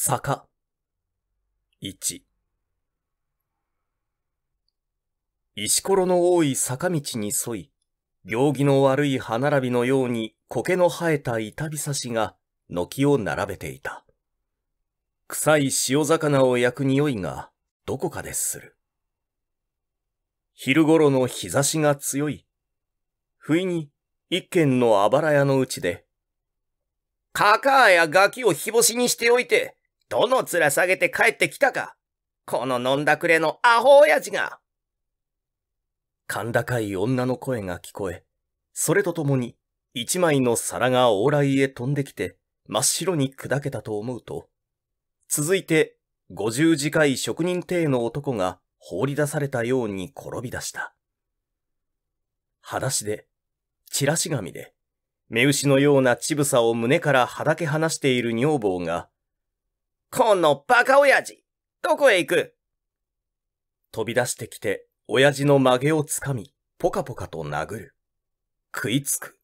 坂。1石ころの多い坂道に沿い、行儀の悪い歯並びのように苔の生えた板びさしが軒を並べていた。臭い塩魚を焼く匂いがどこかでする。昼頃の日差しが強い。不意に一軒のあばら屋のうちで、かかあやガキを日干しにしておいて、どの面下げて帰ってきたかこの飲んだくれのアホ親父が甲高い女の声が聞こえ、それとともに一枚の皿が往来へ飛んできて真っ白に砕けたと思うと、続いて五十次回職人体の男が放り出されたように転び出した。裸足で、チラシ紙で、目牛のような乳房を胸からはだけ離している女房が、このバカ親父どこへ行く飛び出してきて、親父の曲げをつかみ、ポカポカと殴る。食いつく。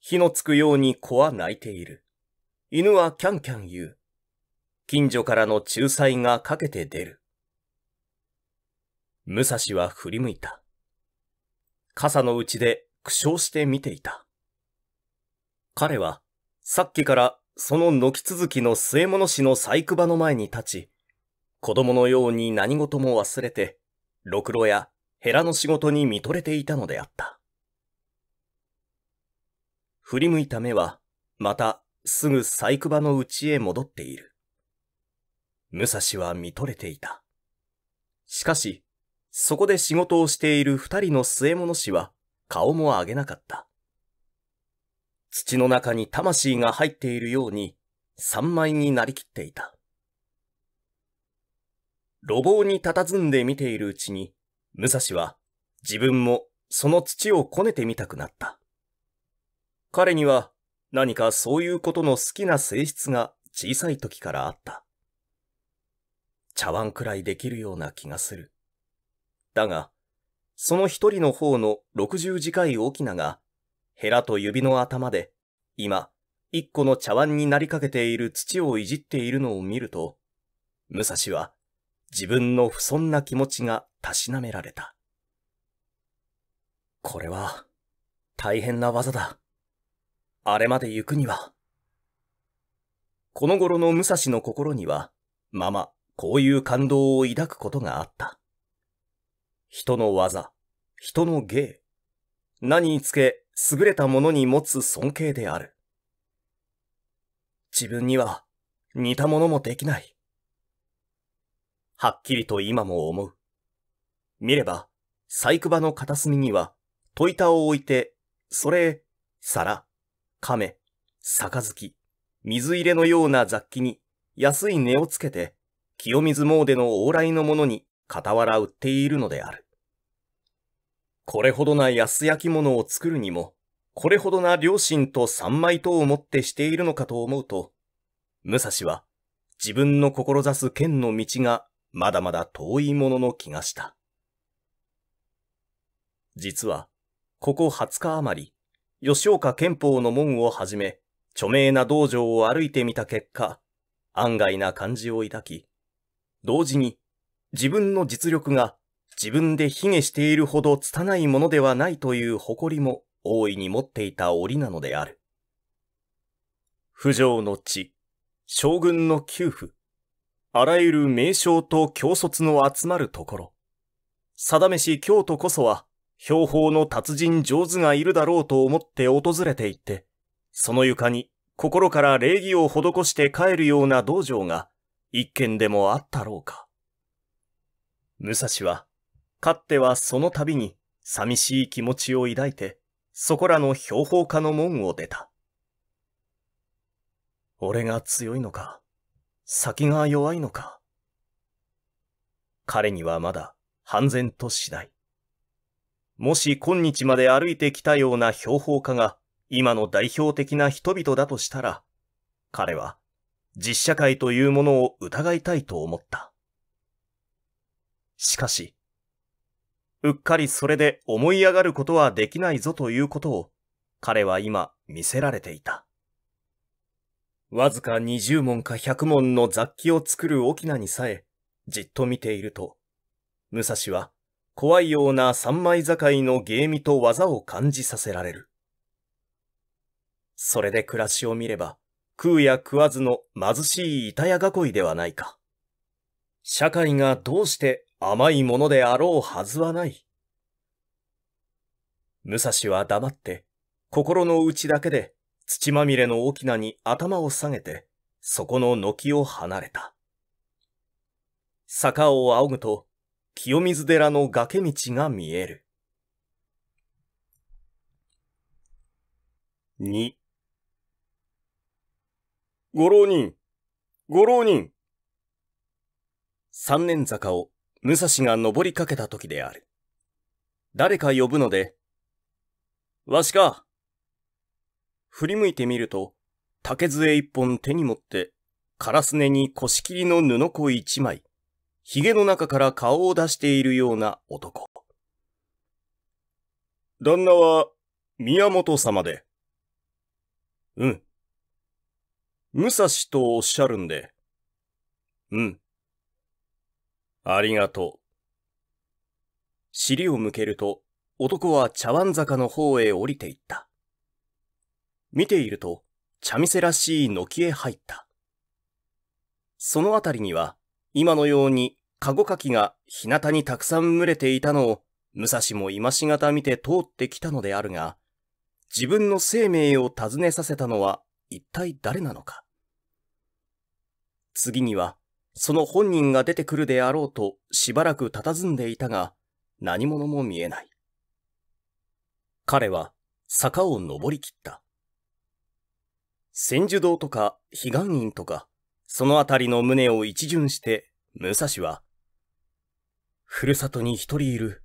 火のつくように子は泣いている。犬はキャンキャン言う。近所からの仲裁がかけて出る。武蔵は振り向いた。傘の内で苦笑して見ていた。彼は、さっきからその軒続きの末物市の細工場の前に立ち、子供のように何事も忘れて、ろくろやヘラの仕事に見とれていたのであった。振り向いた目は、またすぐ細工場の内へ戻っている。武蔵は見とれていた。しかし、そこで仕事をしている二人の末物氏は顔も上げなかった。土の中に魂が入っているように、三枚になりきっていた。路傍に佇んで見ているうちに、武蔵は自分もその土をこねてみたくなった。彼には何かそういうことの好きな性質が小さい時からあった。茶碗くらいできるような気がする。だが、その一人の方の60次回きながヘラと指の頭で、今、一個の茶碗になりかけている土をいじっているのを見ると、武蔵は自分の不遜な気持ちがたしなめられた。これは、大変な技だ。あれまで行くには。この頃の武蔵の心には、まま、こういう感動を抱くことがあった。人の技、人の芸。何につけ優れたものに持つ尊敬である。自分には似たものもできない。はっきりと今も思う。見れば、細工場の片隅には、戸板を置いて、それ、皿、亀、杯、水入れのような雑器に、安い値をつけて、清水詣での往来のものに傍ら売っているのである。これほどな安焼き物を作るにも、これほどな良心と三枚とをもってしているのかと思うと、武蔵は自分の志す剣の道がまだまだ遠いものの気がした。実は、ここ20日余り、吉岡憲法の門をはじめ、著名な道場を歩いてみた結果、案外な感じを抱き、同時に自分の実力が自分で卑下しているほど拙いものではないという誇りも大いに持っていた折なのである。不条の地、将軍の給付、あらゆる名称と教卒の集まるところ。定めし京都こそは、標法の達人上手がいるだろうと思って訪れていって、その床に心から礼儀を施して帰るような道場が一軒でもあったろうか。武蔵はかってはその度に寂しい気持ちを抱いて、そこらの標本家の門を出た。俺が強いのか、先が弱いのか。彼にはまだ半然としない。もし今日まで歩いてきたような標本家が今の代表的な人々だとしたら、彼は実社会というものを疑いたいと思った。しかし、うっかりそれで思い上がることはできないぞということを、彼は今見せられていた。わずか20問か100問の雑記を作る沖縄にさえ、じっと見ていると、武蔵は怖いような三枚境の芸味と技を感じさせられる。それで暮らしを見れば、食うや食わずの貧しい板屋囲いではないか。社会がどうして甘いものであろうはずはない。武蔵は黙って、心の内だけで土まみれの大きなに頭を下げて、そこの軒を離れた。坂を仰ぐと、清水寺の崖道が見える。二。ご浪人、ご浪人。三年坂を武蔵が登りかけた時である。誰か呼ぶので、わしか振り向いてみると、竹杖一本手に持って、カラスネに腰切りの布子一枚、髭の中から顔を出しているような男。旦那は、宮本様で。うん。武蔵とおっしゃるんで。うん。ありがとう。尻を向けると、男は茶碗坂の方へ降りていった。見ていると、茶店らしい軒へ入った。そのあたりには、今のように、カゴカキが日向にたくさん群れていたのを、武蔵も今しがた見て通ってきたのであるが、自分の生命を尋ねさせたのは一体誰なのか。次には、その本人が出てくるであろうとしばらく佇んでいたが、何者も見えない。彼は坂を登り切った。千住堂とか彼岸院とか、そのあたりの胸を一巡して、武蔵は、ふるさとに一人いる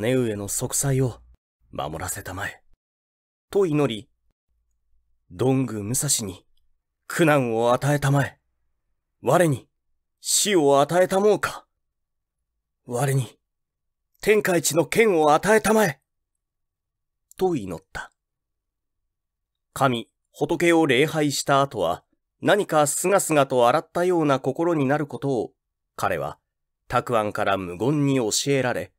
姉上の息災を守らせたまえ。と祈り、どんぐ武蔵に苦難を与えたまえ。我に死を与えたもうか。我に、天下一の剣を与えたまえ。と祈った。神、仏を礼拝した後は、何かすがすがと洗ったような心になることを、彼は、たくあんから無言に教えられ、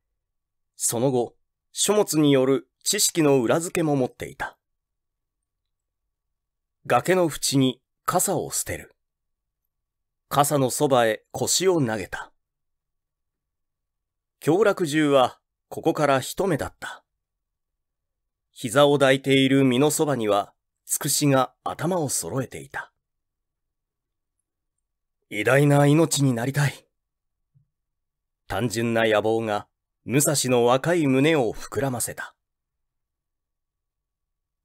その後、書物による知識の裏付けも持っていた。崖の縁に傘を捨てる。傘のそばへ腰を投げた。京楽中はここから一目だった。膝を抱いている身のそばには、つくしが頭を揃えていた。偉大な命になりたい。単純な野望が、武蔵の若い胸を膨らませた。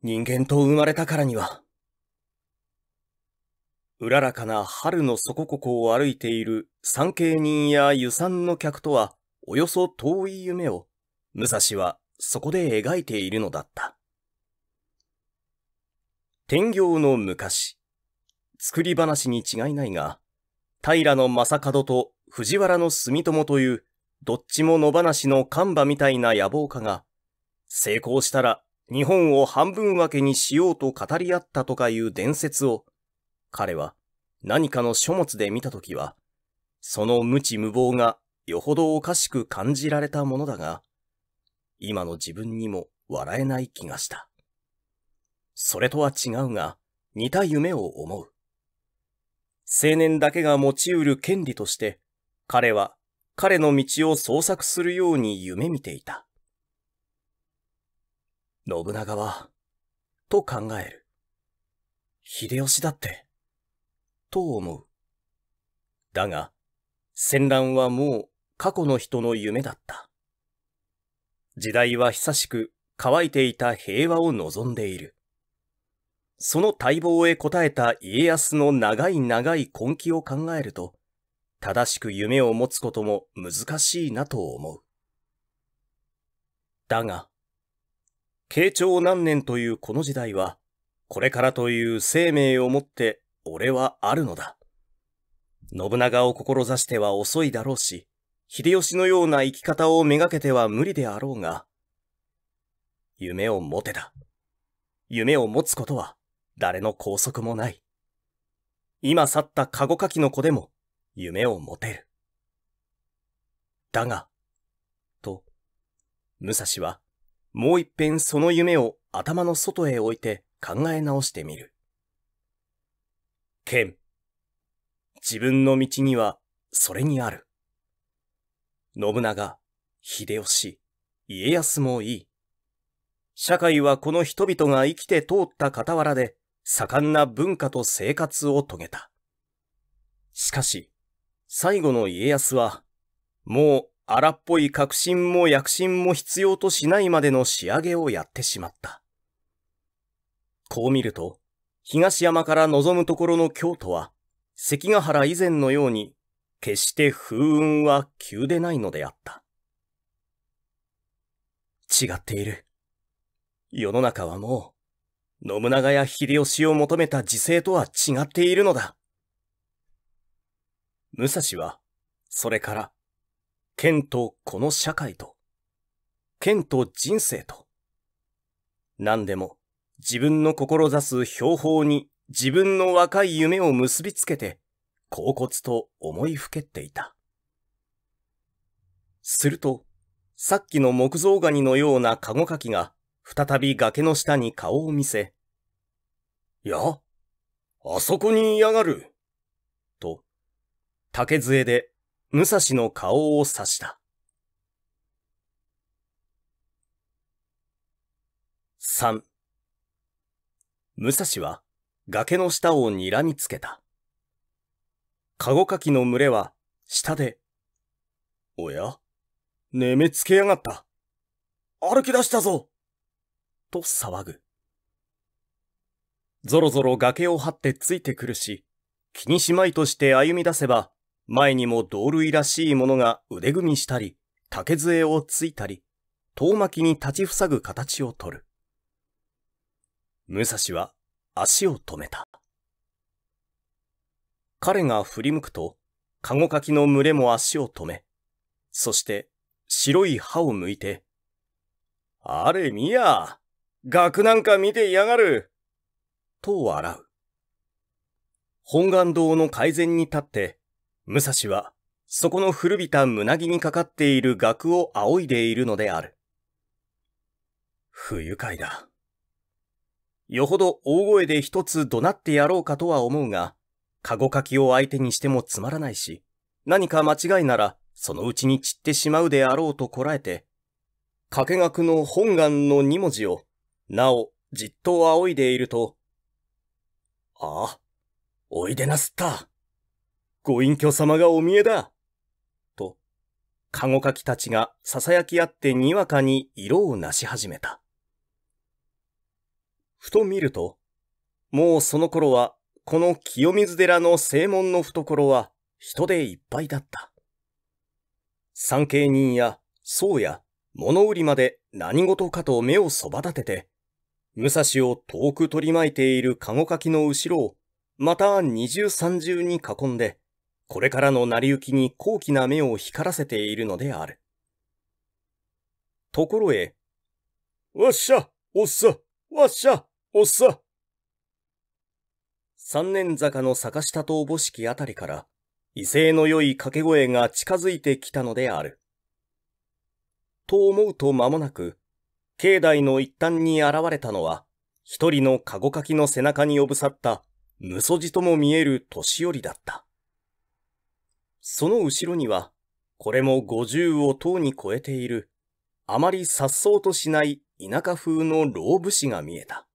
人間と生まれたからには、うららかな春のそこここを歩いている参詣人や遊山の客とはおよそ遠い夢を武蔵はそこで描いているのだった。天行の昔、作り話に違いないが、平の正門と藤原の住友というどっちも野放しの看馬みたいな野望家が、成功したら日本を半分分けにしようと語り合ったとかいう伝説を、彼は何かの書物で見たときは、その無知無謀がよほどおかしく感じられたものだが、今の自分にも笑えない気がした。それとは違うが、似た夢を思う。青年だけが持ち得る権利として、彼は彼の道を創作するように夢見ていた。信長は、と考える。秀吉だって。と思う。だが、戦乱はもう過去の人の夢だった。時代は久しく乾いていた平和を望んでいる。その待望へ応えた家康の長い長い根気を考えると、正しく夢を持つことも難しいなと思う。だが、慶長何年というこの時代は、これからという生命をもって俺はあるのだ。信長を志しては遅いだろうし、秀吉のような生き方をめがけては無理であろうが、夢を持てだ。夢を持つことは誰の拘束もない。今去ったカゴカキの子でも夢を持てる。だが、と、武蔵はもう一遍その夢を頭の外へ置いて考え直してみる。剣。自分の道にはそれにある。信長、秀吉、家康もいい。社会はこの人々が生きて通った傍らで盛んな文化と生活を遂げた。しかし、最後の家康は、もう荒っぽい革新も躍進も必要としないまでの仕上げをやってしまった。こう見ると、東山から望むところの京都は、関ヶ原以前のように、決して風雲は急でないのであった。違っている。世の中はもう、信長や秀吉を求めた時勢とは違っているのだ。武蔵は、それから、剣とこの社会と、剣と人生と、何でも、自分の志す標法に自分の若い夢を結びつけて、恍惚と思いふけっていた。すると、さっきの木造ガニのようなカゴカキが、再び崖の下に顔を見せ、いや、あそこに嫌がる。と、竹杖で武蔵の顔を刺した。三、武蔵は崖の下を睨みつけた。カゴカキの群れは下で、おや眠つけやがった。歩き出したぞと騒ぐ。ぞろぞろ崖を張ってついてくるし、気にしまいとして歩み出せば、前にも同類らしいものが腕組みしたり、竹杖をついたり、遠巻きに立ちふさぐ形をとる。武蔵は足を止めた。彼が振り向くと、カゴカキの群れも足を止め、そして白い歯を向いて、あれみや、額なんか見ていやがる、と笑う。本願堂の改善に立って、武蔵はそこの古びた胸着にかかっている額を仰いでいるのである。不愉快だ。よほど大声で一つ怒鳴ってやろうかとは思うが、カゴ書きを相手にしてもつまらないし、何か間違いならそのうちに散ってしまうであろうとこらえて、掛け学の本願の二文字を、なおじっと仰いでいると、ああ、おいでなすった。ご隠居様がお見えだ。と、カゴ書きたちが囁き合ってにわかに色をなし始めた。ふと見ると、もうその頃は、この清水寺の正門の懐は人でいっぱいだった。参詣人や僧や物売りまで何事かと目をそば立てて、武蔵を遠く取り巻いている籠書きの後ろを、また二重三重に囲んで、これからの成り行きに高貴な目を光らせているのである。ところへ、わっしゃ、おっさ、わっしゃ、おっさ三年坂の坂下とおぼしきあたりから、威勢の良い掛け声が近づいてきたのである。と思うと間もなく、境内の一端に現れたのは、一人のゴかきの背中におぶさった、無そじとも見える年寄りだった。その後ろには、これも五十を塔に超えている、あまり颯爽としない田舎風の老武士が見えた。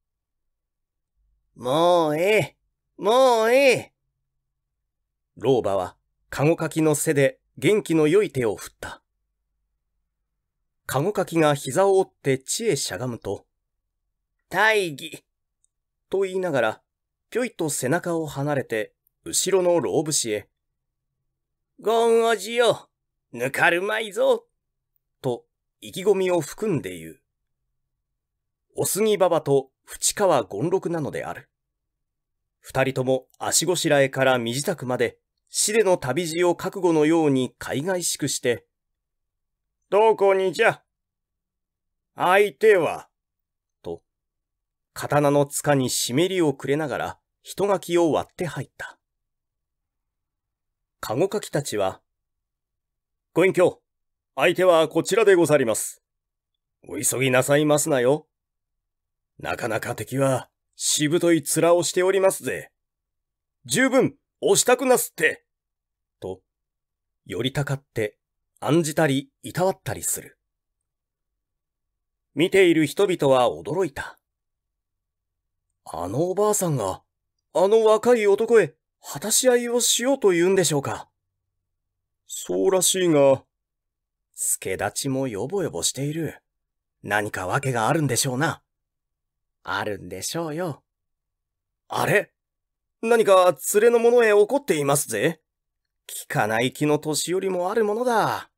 もうええ。もうええ。老婆は、カゴカキの背で元気の良い手を振った。カゴカキが膝を折って地へしゃがむと、大義と言いながら、ぴょいと背中を離れて、後ろの老武士へ、ごんおじよ、ぬかるまいぞ、と意気込みを含んで言う。おすぎばばと淵川権六なのである。二人とも足ごしらえから身支度まで、死での旅路を覚悟のように海外しくして、どこにじゃ相手はと、刀の塚に湿りをくれながら、人垣を割って入った。かごかきたちは、ご隠居、相手はこちらでござります。お急ぎなさいますなよ。なかなか敵は、しぶとい面をしておりますぜ。十分、押したくなすって。と、寄りたかって、案じたり、いたわったりする。見ている人々は驚いた。あのおばあさんが、あの若い男へ、果たし合いをしようと言うんでしょうか。そうらしいが、助立ちもよぼよぼしている。何か訳があるんでしょうな。あるんでしょうよ。あれ何か連れの者へ怒っていますぜ。聞かない気の年寄りもあるものだ。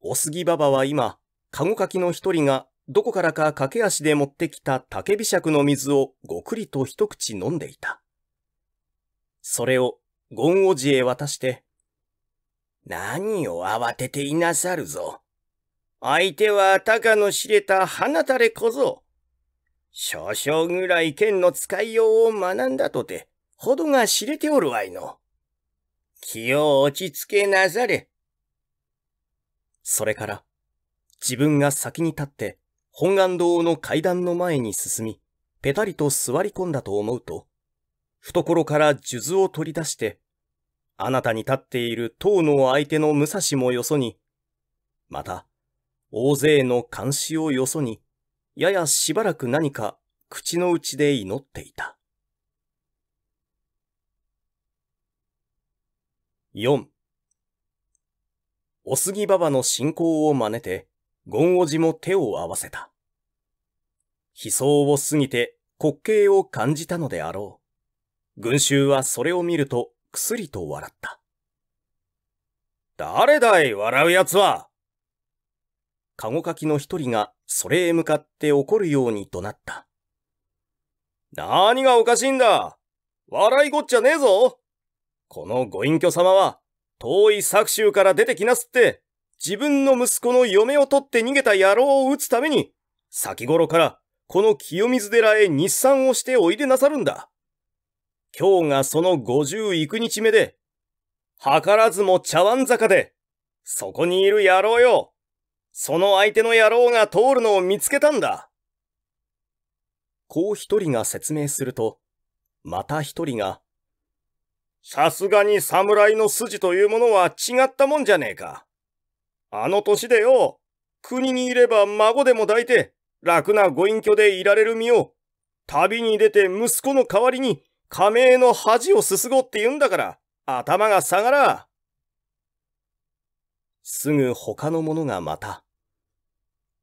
おすぎばばは今、かごかきの一人がどこからか駆け足で持ってきた竹ゃくの水をごくりと一口飲んでいた。それをゴンオジへ渡して、何を慌てていなさるぞ。相手はたかの知れた花垂れ小僧。少々ぐらい剣の使いようを学んだとて、ほどが知れておるわいの。気を落ち着けなされ。それから、自分が先に立って、本願堂の階段の前に進み、ぺたりと座り込んだと思うと、懐から数珠を取り出して、あなたに立っている当の相手の武蔵もよそに、また、大勢の監視をよそに、ややしばらく何か口の内で祈っていた。4おすぎばばの信仰を真似て、ゴンおじも手を合わせた。悲壮を過ぎて滑稽を感じたのであろう。群衆はそれを見るとくすりと笑った。誰だい笑う奴はカゴかきの一人がそれへ向かって怒るように怒鳴った。何がおかしいんだ笑いごっちゃねえぞこのご隠居様は、遠い作州から出てきなすって、自分の息子の嫁を取って逃げた野郎を撃つために、先頃からこの清水寺へ日産をしておいでなさるんだ。今日がその50幾日目で、図らずも茶碗坂で、そこにいる野郎よその相手の野郎が通るのを見つけたんだ。こう一人が説明すると、また一人が、さすがに侍の筋というものは違ったもんじゃねえか。あの年でよ、国にいれば孫でも抱いて、楽なご隠居でいられる身を、旅に出て息子の代わりに、加盟の恥をすすごって言うんだから、頭が下がら。すぐ他の者がまた。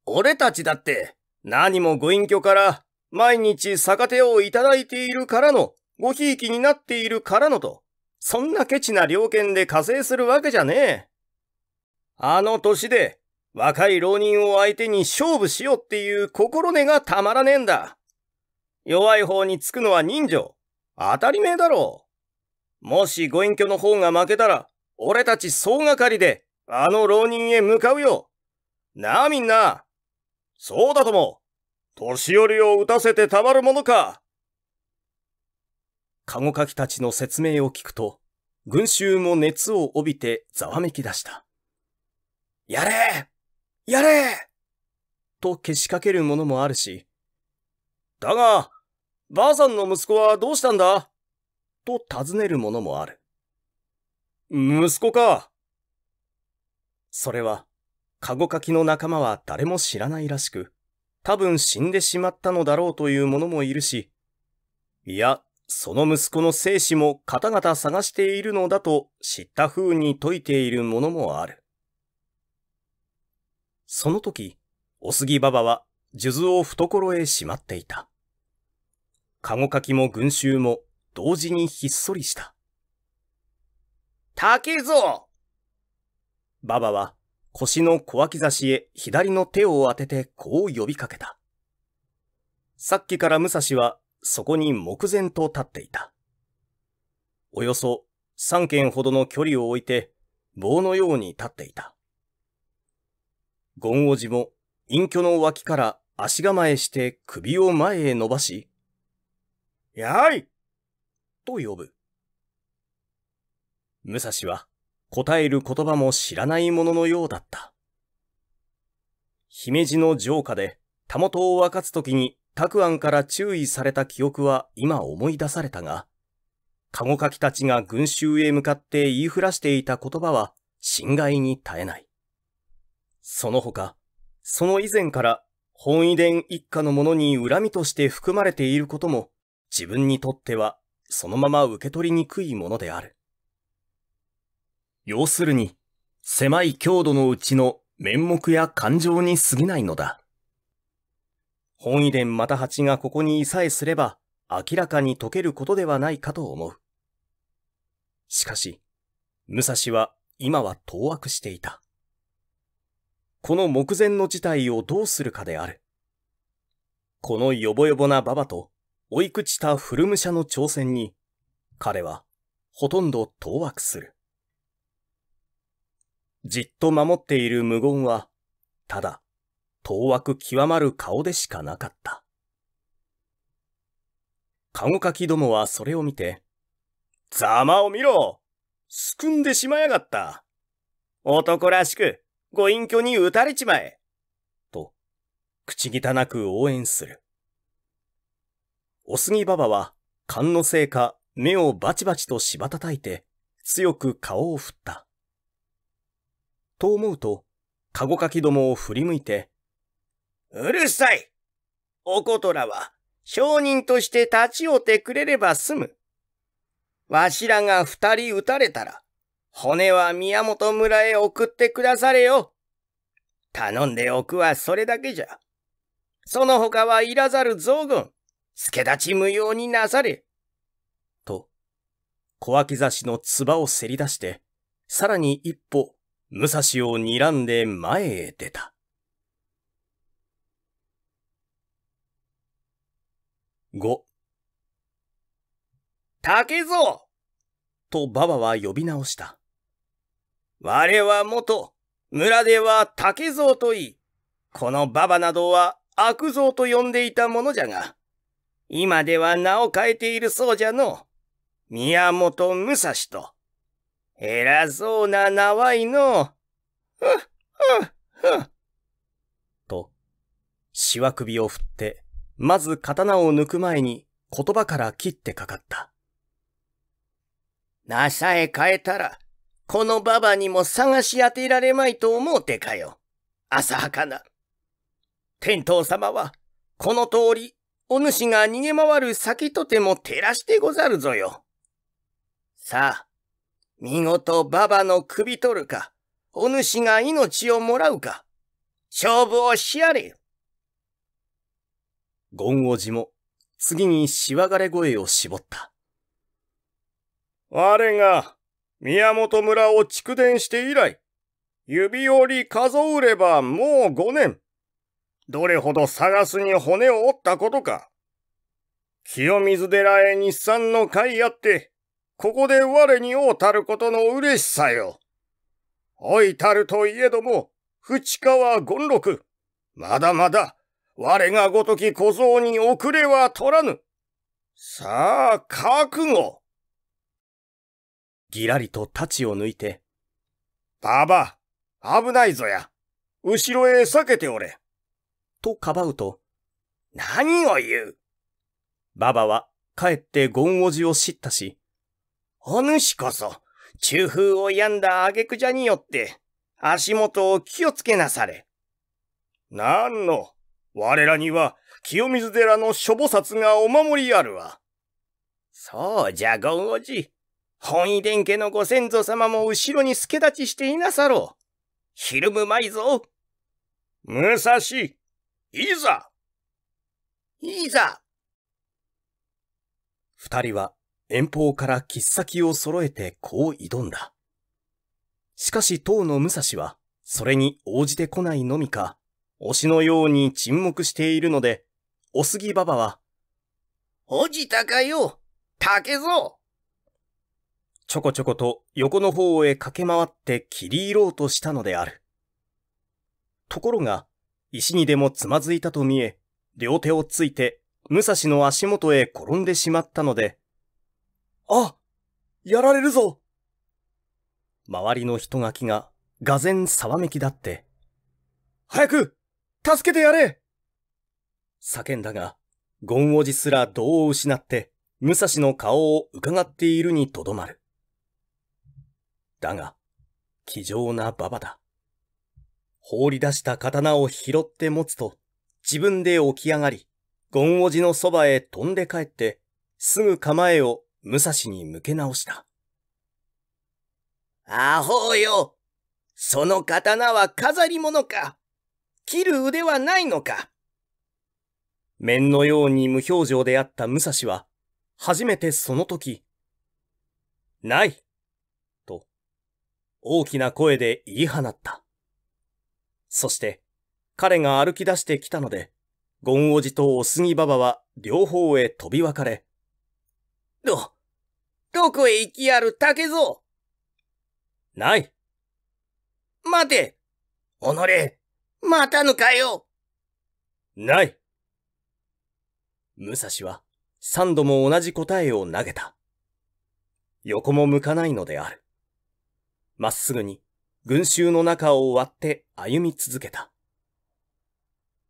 俺たちだって、何もご隠居から毎日逆手をいただいているからの、ごひいきになっているからのと、そんなケチな良権で加勢するわけじゃねえ。あの年で、若い浪人を相手に勝負しようっていう心根がたまらねえんだ。弱い方につくのは人情。当たり前だろう。もしご隠居の方が負けたら、俺たち総がかりであの浪人へ向かうよ。なあみんな。そうだとも。年寄りを打たせてたまるものか。カゴカキたちの説明を聞くと、群衆も熱を帯びてざわめき出した。やれやれとけしかけるものもあるし。だが、ばあさんの息子はどうしたんだと尋ねるものもある。息子か。それは、カゴカキの仲間は誰も知らないらしく、多分死んでしまったのだろうという者もいるし、いや、その息子の生死も方々探しているのだと知った風に説いているものもある。その時、お杉ばばは数珠を懐へしまっていた。カゴカキも群衆も同時にひっそりした。竹蔵ババは腰の小脇差しへ左の手を当ててこう呼びかけた。さっきから武蔵はそこに目前と立っていた。およそ三軒ほどの距離を置いて棒のように立っていた。ン王ジも隠居の脇から足構えして首を前へ伸ばし、やいと呼ぶ。武蔵は、答える言葉も知らないもののようだった。姫路の城下で、たもとを分かつときに、たくあんから注意された記憶は今思い出されたが、カゴカキたちが群衆へ向かって言いふらしていた言葉は、侵害に耐えない。その他、その以前から本遺伝一家の者に恨みとして含まれていることも、自分にとってはそのまま受け取りにくいものである。要するに、狭い強度のうちの面目や感情に過ぎないのだ。本遺伝また八がここにいさえすれば、明らかに解けることではないかと思う。しかし、武蔵は今は当惑していた。この目前の事態をどうするかである。このよぼよぼな馬場と追い朽ちた古武者の挑戦に、彼はほとんど当惑する。じっと守っている無言は、ただ、当惑極まる顔でしかなかった。カゴカキどもはそれを見て、ざまを見ろすくんでしまやがった男らしく、ご隠居に打たれちまえと、口汚く応援する。おすぎばばは、勘のせいか、目をバチバチとしばたたいて、強く顔を振った。と思うと、カゴカキどもを振り向いて、うるさいおことらは、商人として立ち寄ってくれれば済む。わしらが二人撃たれたら、骨は宮本村へ送ってくだされよ。頼んでおくはそれだけじゃ。その他はいらざる増軍、助立ち無用になされ。と、小脇差しの唾をせり出して、さらに一歩武蔵を睨んで前へ出た。五。竹蔵と馬場は呼び直した。我は元、村では竹蔵といい、この馬場などは悪蔵と呼んでいたものじゃが、今では名を変えているそうじゃの。宮本武蔵と、偉そうな縄いの。ふっふっふっ。と、しわ首を振って、まず刀を抜く前に言葉から切ってかかった。なさえ変えたら、このババにも探し当てられまいと思うてかよ。浅はかな。天道様は、この通り、お主が逃げ回る先とても照らしてござるぞよ。さあ、見事馬場の首取るか、お主が命をもらうか、勝負をしやれ。ゴンオジも、次にしわがれ声を絞った。我が、宮本村を蓄電して以来、指折り数うればもう五年。どれほど探すに骨を折ったことか。清水寺へ日産の会あって、ここで我に王たることの嬉しさよ。おいたるといえども、淵川権六。まだまだ、我がごとき小僧に遅れは取らぬ。さあ、覚悟。ぎらりと太刀を抜いて。ばば、危ないぞや。後ろへ避けておれ。とかばうと、何を言う。ばばは、帰って権ンおじを叱たし、お主こそ、中風を病んだ挙句じゃによって、足元を気をつけなされ。なんの、我らには清水寺の諸菩薩がお守りあるわ。そうじゃ、ごんじ。本意伝家のご先祖様も後ろに助立ちしていなさろう。ひるむまいぞ。武蔵、いざいざ二人は遠方から切っ先を揃えてこう挑んだ。しかし当の武蔵は、それに応じてこないのみか、推しのように沈黙しているので、おすぎばばは、おじたかよ竹蔵ちょこちょこと横の方へ駆け回って切り入ろうとしたのである。ところが、石にでもつまずいたと見え、両手をついて、武蔵の足元へ転んでしまったので、あやられるぞ周りの人垣が、がぜん騒めきだって。早く助けてやれ叫んだが、ゴンおじすら道を失って、武蔵の顔を伺っているにとどまる。だが、気丈な馬場だ。放り出した刀を拾って持つと、自分で起き上がり、ゴンおじのそばへ飛んで帰って、すぐ構えを武蔵に向け直した。アホよその刀は飾り物か切る腕はないのか面のように無表情であった武蔵は、初めてその時、ないと、大きな声で言い放った。そして、彼が歩き出してきたので、ゴンおじとおすぎばばは両方へ飛び分かれ、ど、どこへ行きやる竹蔵ない。待ておのれまたぬかよない武蔵は三度も同じ答えを投げた。横も向かないのである。まっすぐに群衆の中を割って歩み続けた。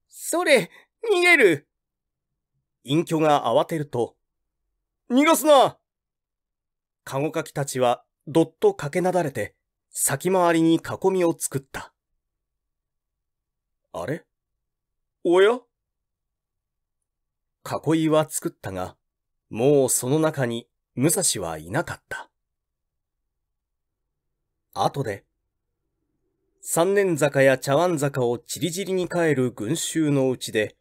それ、逃げる隠居が慌てると、逃がすなカゴカキたちはどっと駆けなだれて、先回りに囲みを作った。あれおや囲いは作ったが、もうその中に武蔵はいなかった。後で、三年坂や茶碗坂をちりじりに帰る群衆のうちで、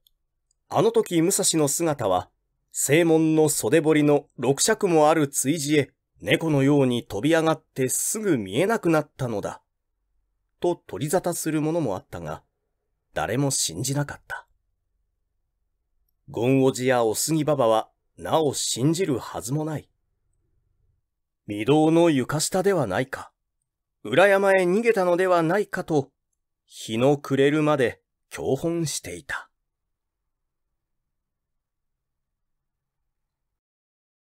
あの時武蔵の姿は正門の袖堀の六尺もある追事へ、猫のように飛び上がってすぐ見えなくなったのだ。と取り沙汰するものもあったが、誰も信じなかった。ゴンオジやお杉ばばは、なお信じるはずもない。御堂の床下ではないか、裏山へ逃げたのではないかと、日の暮れるまで教本していた。